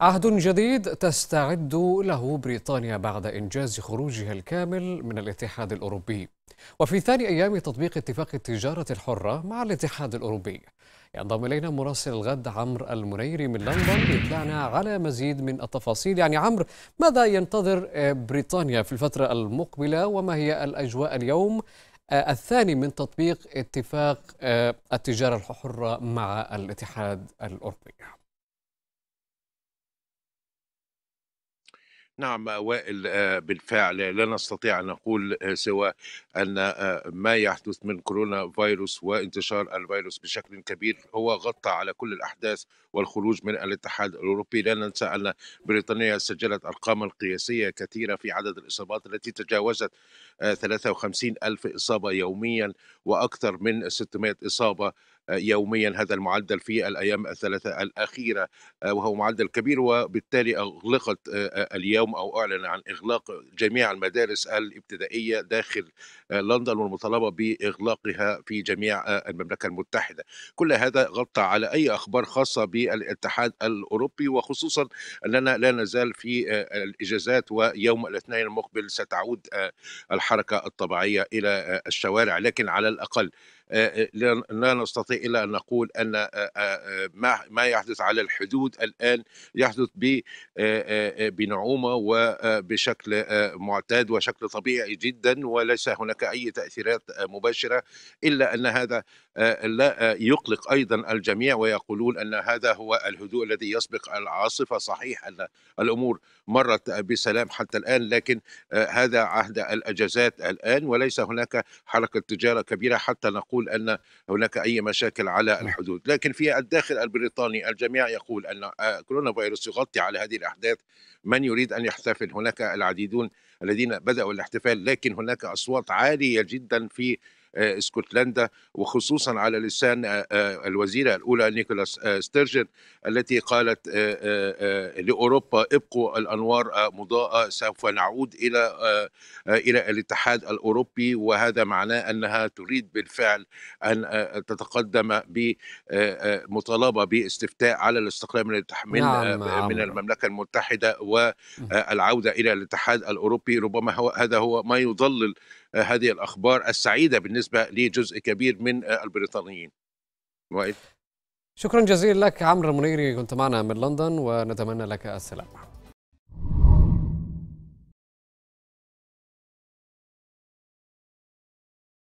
عهد جديد تستعد له بريطانيا بعد إنجاز خروجها الكامل من الاتحاد الأوروبي وفي ثاني أيام تطبيق اتفاق التجارة الحرة مع الاتحاد الأوروبي ينضم إلينا مراسل الغد عمرو المنيري من لندن يطلعنا على مزيد من التفاصيل يعني عمرو ماذا ينتظر بريطانيا في الفترة المقبلة وما هي الأجواء اليوم آه، الثاني من تطبيق اتفاق آه، التجارة الحرة مع الاتحاد الأوروبي نعم وائل آه، بالفعل لا نستطيع ان نقول آه، سوى ان آه، ما يحدث من كورونا فيروس وانتشار الفيروس بشكل كبير هو غطى على كل الاحداث والخروج من الاتحاد الاوروبي لا ننسى ان بريطانيا سجلت ارقاما قياسيه كثيره في عدد الاصابات التي تجاوزت 53 الف اصابه يوميا واكثر من 600 اصابه يوميا هذا المعدل في الايام الثلاثه الاخيره آه، وهو معدل كبير وبالتالي اغلقت آه، آه، اليوم او اعلن عن اغلاق جميع المدارس الابتدائيه داخل لندن والمطالبه باغلاقها في جميع المملكه المتحده. كل هذا غطى على اي اخبار خاصه بالاتحاد الاوروبي وخصوصا اننا لا نزال في الاجازات ويوم الاثنين المقبل ستعود الحركه الطبيعيه الى الشوارع لكن على الاقل لا نستطيع إلى أن نقول أن ما يحدث على الحدود الآن يحدث بنعومة وبشكل معتاد وشكل طبيعي جدا وليس هناك أي تأثيرات مباشرة إلا أن هذا لا يقلق أيضا الجميع ويقولون أن هذا هو الهدوء الذي يسبق العاصفة صحيح أن الأمور مرت بسلام حتى الآن لكن هذا عهد الأجازات الآن وليس هناك حركة تجارة كبيرة حتى نقول أن هناك أي مشاكل مشاكل على نعم. الحدود لكن في الداخل البريطاني الجميع يقول أن آه، كورونا فيروس يغطي على هذه الأحداث من يريد أن يحتفل هناك العديدون الذين بدأوا الاحتفال لكن هناك أصوات عالية جدا في آه، اسكتلندا وخصوصا على لسان آه، آه، الوزيره الاولى نيكولاس ستيرجن التي قالت لاوروبا ابقوا الانوار مضاءه سوف نعود الى الى الاتحاد الاوروبي وهذا معناه انها تريد بالفعل ان تتقدم بمطالبه باستفتاء على الاستقلال من من, نعم. من المملكه المتحده والعوده الى الاتحاد الاوروبي ربما هو هذا هو ما يضلل هذه الاخبار السعيده بالنسبه بالنسبه لجزء كبير من آه، البريطانيين وائل شكرا جزيلا لك عمرو المنيري كنت معنا من لندن ونتمنى لك السلامه